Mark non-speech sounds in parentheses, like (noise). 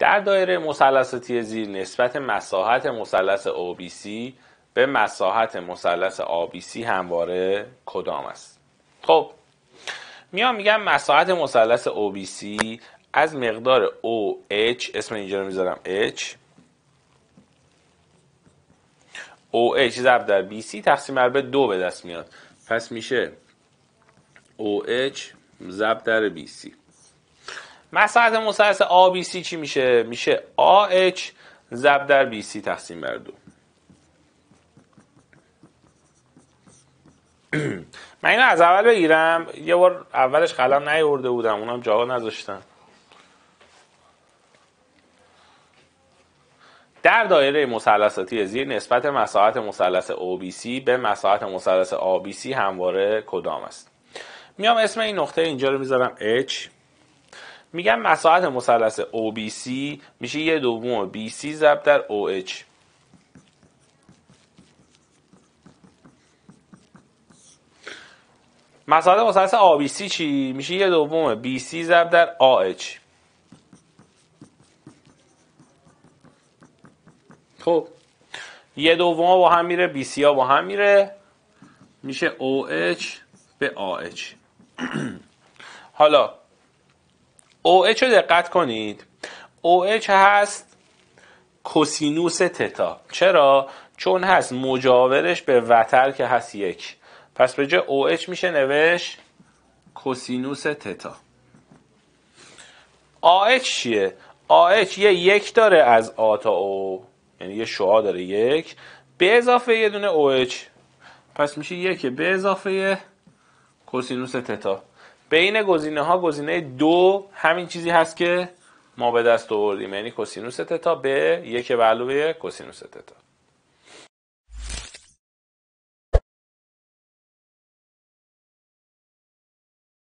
در دایره مثلثاتی زیر نسبت مساحت مثلث OBC به مساحت مثلث ABC همواره کدام است خب میام میگم مساحت مثلث OBC از مقدار OH اسم اینجا رو میذارم H OH ضرب در BC تقسیم بر به دو به دست میاد پس میشه OH ضرب در BC مساحت مثلث ABC چی میشه میشه AH ضرب در BC تقسیم بر دو (clears throat) من اینو از اول بگیرم یه بار اولش قلم نیورده بودم اونم جا نذاشتم در دایره مثلثاتی زیر نسبت مساحت مثلث OBC به مساحت مثلث ABC همواره کدام است میام اسم این نقطه اینجا رو میذارم H میگم مساحت مثلث OBC میشه یه دوم BC ضرب در OH مساحت مثلث ABC چی میشه یه دوم BC ضرب در AH خب یه دوم با هم میره BC سی با هم میره میشه OH به AH (clears throat) حالا OH رو دقت کنید OH هست کوسینوس تتا چرا؟ چون هست مجاورش به وتر که هست یک پس به جای OH میشه نوش کوسینوس تتا اچ چیه؟ اچ یه یک داره از آ تا او یعنی یه شعا داره یک به اضافه یه دونه OH پس میشه یک به اضافه کوسینوس تتا بین گزینه ها گزینه دو همین چیزی هست که ما به دست آوردیم یعنی کسینوس تتا به یک بلو کوسینوس کسینوس تتا